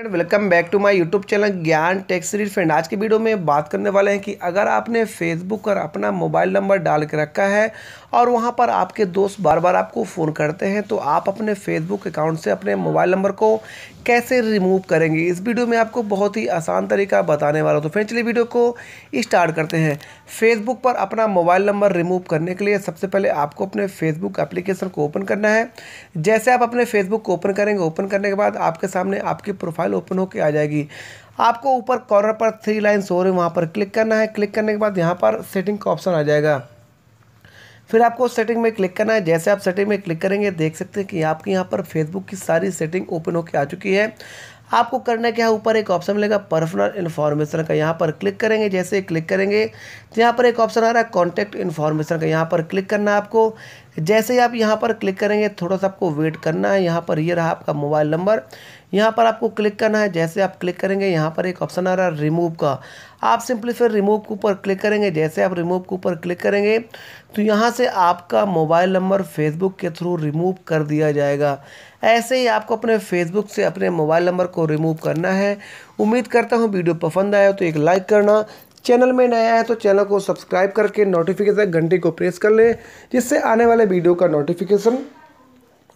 friend welcome back to my YouTube channel Gyan tax friend आज के video में बात करने वाले हैं कि अगर आपने फेसबुक पर अपना मोबाइल नंबर डाल के रखा है और वहां पर आपके दोस्त बार बार आपको फ़ोन करते हैं तो आप अपने फेसबुक अकाउंट से अपने मोबाइल नंबर को कैसे रिमूव करेंगे इस वीडियो में आपको बहुत ही आसान तरीका बताने वाला हूँ तो फिर चलिए वीडियो को स्टार्ट करते हैं फेसबुक पर अपना मोबाइल नंबर रिमूव करने के लिए सबसे पहले आपको अपने फेसबुक एप्लीकेशन को ओपन करना है जैसे आप अपने फेसबुक को ओपन करेंगे ओपन करने के बाद आपके सामने आपकी प्रोफाइल ओपन होकर आ जाएगी आपको ऊपर कॉर्नर पर थ्री लाइन सो रही वहाँ पर क्लिक करना है क्लिक करने के बाद यहाँ पर सेटिंग का ऑप्शन आ जाएगा फिर आपको सेटिंग में क्लिक करना है जैसे आप सेटिंग में क्लिक करेंगे देख सकते हैं कि आपके यहाँ पर फेसबुक की सारी सेटिंग ओपन होकर आ चुकी है आपको करना क्या है ऊपर एक ऑप्शन मिलेगा पर्सनल इन्फॉर्मेशन का यहाँ पर क्लिक करेंगे जैसे क्लिक करेंगे तो यहाँ पर एक ऑप्शन आ रहा है कॉन्टैक्ट इन्फॉर्मेशन का यहाँ पर क्लिक करना है आपको जैसे ही आप यहाँ पर क्लिक करेंगे थोड़ा सा आपको वेट करना है यहाँ पर ये यह रहा आपका मोबाइल नंबर यहाँ पर आपको क्लिक करना है जैसे आप क्लिक करेंगे यहाँ पर एक ऑप्शन आ रहा है रिमूव का आप सिंपली फिर रिमूव के ऊपर क्लिक करेंगे जैसे आप रिमूव के ऊपर क्लिक करेंगे तो यहाँ से आपका मोबाइल नंबर फेसबुक के थ्रू रिमूव कर दिया जाएगा ऐसे ही आपको अपने फेसबुक से अपने मोबाइल नंबर को रिमूव करना है उम्मीद करता हूँ वीडियो पसंद आया तो एक लाइक करना चैनल में नया है तो चैनल को सब्सक्राइब करके नोटिफिकेशन घंटी को प्रेस कर लें जिससे आने वाले वीडियो का नोटिफिकेशन